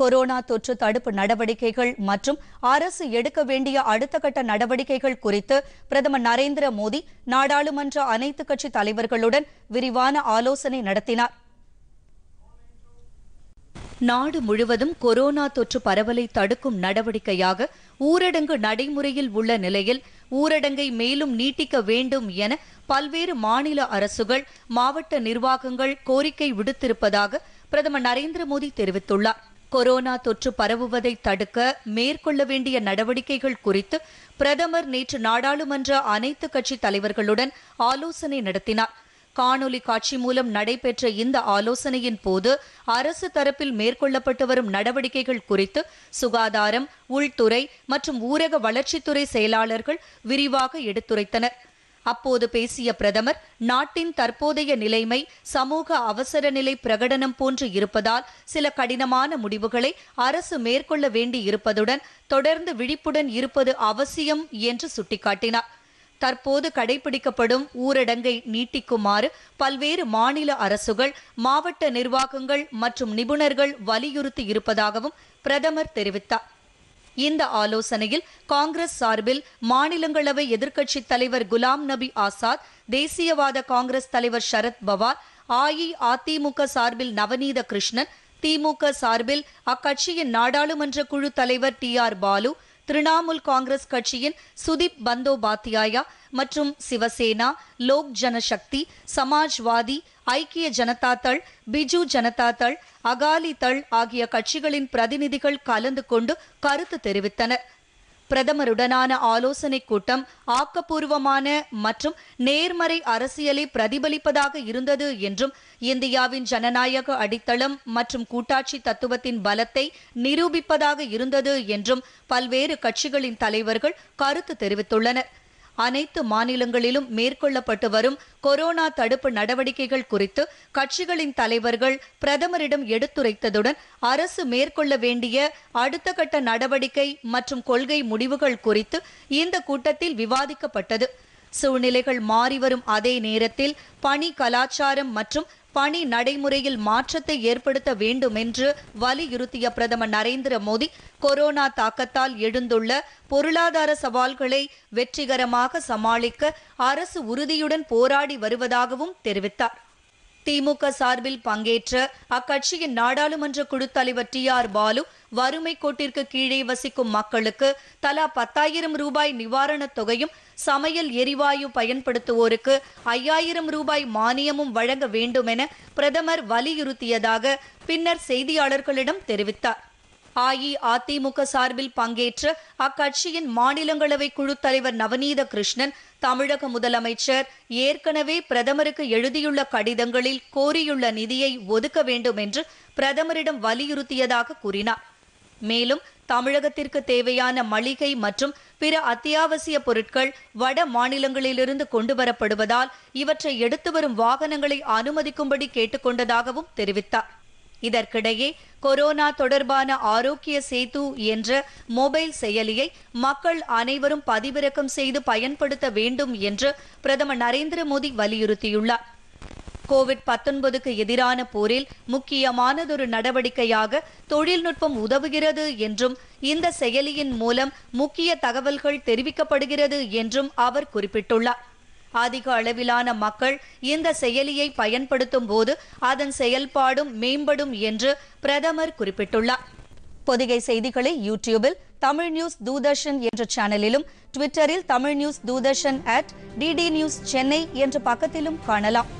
corona தொற்று தடுப்பு நடவடிக்கைகள் மற்றும் அரசு எடுக்க வேண்டிய அடுத்த கட்ட நடவடிக்கைகள் குறித்து பிரதமர் நரேந்திர மோடி நாடாளுமன்ற அனைத்துக் கட்சி தலைவர்களுடன் விரிவான ஆலோசனை நடத்தினார் நாடு முழுவதும் கொரோனா தொற்று பரவலை தடுக்கும் நடவடிக்கையாக ஊரடங்கு நடைமுறையில் உள்ள நிலையில் ஊரடங்கை மேலும் நீட்டிக்க வேண்டும் என பல்வேறு மாநில அரசுகள் மாவட்ட நிர்வாகங்கள் கோரிக்கை விடுத்திருப்பதாக பிரதமர் நரேந்திர மோடி தெரிவித்துள்ளார் கொரோனா தொற்று பரவுவதை தடுக்க மேற்கொள்ள வேண்டிய நடவடிக்கைகள் குறித்து பிரதமர் நேற்று நாடாளுமன்ற அனைத்து கட்சி தலைவர்களுடன் ஆலோசனை நடத்தினார் காணொலி காட்சி மூலம் நடைபெற்ற இந்த ஆலோசனையின் போது அரசு தரப்பில் மேற்கொள்ளப்பட்டு வரும் நடவடிக்கைகள் குறித்து சுகாதாரம் உள்துறை மற்றும் ஊரக வளர்ச்சித்துறை செயலாளர்கள் விரிவாக எடுத்துரைத்தனா் அப்போது பேசிய பிரதமர் நாட்டின் தற்போதைய நிலைமை சமூக அவசர நிலை பிரகடனம் போன்று இருப்பதால் சில கடினமான முடிவுகளை அரசு மேற்கொள்ள வேண்டியிருப்பதுடன் தொடர்ந்து விழிப்புடன் இருப்பது அவசியம் என்று சுட்டிக்காட்டினார் தற்போது கடைபிடிக்கப்படும் ஊரடங்கை நீட்டிக்குமாறு பல்வேறு மாநில அரசுகள் மாவட்ட நிர்வாகங்கள் மற்றும் நிபுணர்கள் வலியுறுத்தி இருப்பதாகவும் பிரதமர் தெரிவித்தார் இந்த ஆலோசனையில் காங்கிரஸ் சார்பில் மாநிலங்களவை எதிர்க்கட்சித் தலைவர் குலாம் நபி ஆசாத் தேசியவாத காங்கிரஸ் தலைவர் சரத் பவார் அஇஅதிமுக சார்பில் நவநீத கிருஷ்ணன் திமுக சார்பில் அக்கட்சியின் நாடாளுமன்ற குழு தலைவர் டி ஆர் பாலு திரிணாமுல் காங்கிரஸ் கட்சியின் சுதீப் பந்தோபாத்தியாயா மற்றும் சிவசேனா லோக் ஜனசக்தி சமாஜ்வாதி ஐக்கிய ஜனதா தள் பிஜு ஜனதா தள் அகாலி தள் ஆகிய கட்சிகளின் பிரதிநிதிகள் கலந்து கொண்டு கருத்து தெரிவித்தனர் பிரதமருடனான ஆலோசனைக் கூட்டம் ஆக்கப்பூர்வமான மற்றும் நேர்மறை அரசியலை பிரதிபலிப்பதாக இருந்தது என்றும் இந்தியாவின் ஜனநாயக அடித்தளம் மற்றும் கூட்டாட்சி தத்துவத்தின் பலத்தை நிரூபிப்பதாக இருந்தது என்றும் பல்வேறு கட்சிகளின் தலைவர்கள் கருத்து தெரிவித்துள்ளனர் அனைத்து மாநிலங்களிலும் மேற்கொள்ளப்பட்டு வரும் கொரோனா தடுப்பு நடவடிக்கைகள் குறித்து கட்சிகளின் தலைவர்கள் பிரதமரிடம் எடுத்துரைத்ததுடன் அரசு மேற்கொள்ள வேண்டிய அடுத்த கட்ட நடவடிக்கை மற்றும் கொள்கை முடிவுகள் குறித்து இந்த கூட்டத்தில் விவாதிக்கப்பட்டது சூழ்நிலைகள் மாறிவரும் அதே நேரத்தில் பணி கலாச்சாரம் மற்றும் பணி நடைமுறையில் மாற்றத்தை ஏற்படுத்த வேண்டும் என்று வலியுறுத்திய பிரதமர் நரேந்திர மோடி கொரோனா தாக்கத்தால் எழுந்துள்ள பொருளாதார சவால்களை வெற்றிகரமாக சமாளிக்க அரசு உறுதியுடன் போராடி வருவதாகவும் தெரிவித்தார் திமுக சார்பில் பங்கேற்ற அக்கட்சியின் நாடாளுமன்ற குழு தலைவர் டி ஆர் பாலு வறுமை கோட்டிற்கு கீழே வசிக்கும் மக்களுக்கு தலா பத்தாயிரம் ரூபாய் நிவாரணத் தொகையும் சமையல் எரிவாயு பயன்படுத்துவோருக்கு ஐயாயிரம் ரூபாய் மானியமும் வழங்க வேண்டுமென பிரதமர் வலியுறுத்தியதாக பின்னர் செய்தியாளர்களிடம் தெரிவித்தார் அஇஅதிமுக சார்பில் பங்கேற்ற அக்கட்சியின் மாநிலங்களவை குழு தலைவர் நவநீத கிருஷ்ணன் தமிழக முதலமைச்சர் ஏற்கனவே பிரதமருக்கு எழுதியுள்ள கடிதங்களில் கோரியுள்ள நிதியை ஒதுக்க வேண்டும் என்று பிரதமரிடம் வலியுறுத்தியதாக கூறினார் மேலும் தமிழகத்திற்கு தேவையான மளிகை மற்றும் பிற அத்தியாவசிய பொருட்கள் வட மாநிலங்களிலிருந்து கொண்டுவரப்படுவதால் இவற்றை எடுத்து வரும் வாகனங்களை அனுமதிக்கும்படி கேட்டுக்கொண்டதாகவும் தெரிவித்தார் இதற்கிடையே கொரோனா தொடர்பான ஆரோக்கிய சேது என்ற மொபைல் செயலியை மக்கள் அனைவரும் பதிவிறக்கம் செய்து பயன்படுத்த வேண்டும் என்று பிரதமர் நரேந்திர மோடி வலியுறுத்தியுள்ளார் கோவிட் பத்தொன்பதுக்கு எதிரான போரில் முக்கியமானதொரு நடவடிக்கையாக தொழில்நுட்பம் உதவுகிறது என்றும் இந்த செயலியின் மூலம் முக்கிய தகவல்கள் தெரிவிக்கப்படுகிறது என்றும் அவர் குறிப்பிட்டுள்ளார் அதிக அளவிலான மக்கள் இந்த செயலியை பயன்படுத்தும் போது அதன் செயல்பாடும் மேம்படும் என்று பிரதமர் குறிப்பிட்டுள்ளார் பொதிகை செய்திகளை யூடியூபில் தமிழ் நியூஸ் தூர்தர்ஷன் என்ற சேனலிலும் ட்விட்டரில் Tamil news Doordarshan at DD news Chennai என்ற பக்கத்திலும் காணலாம்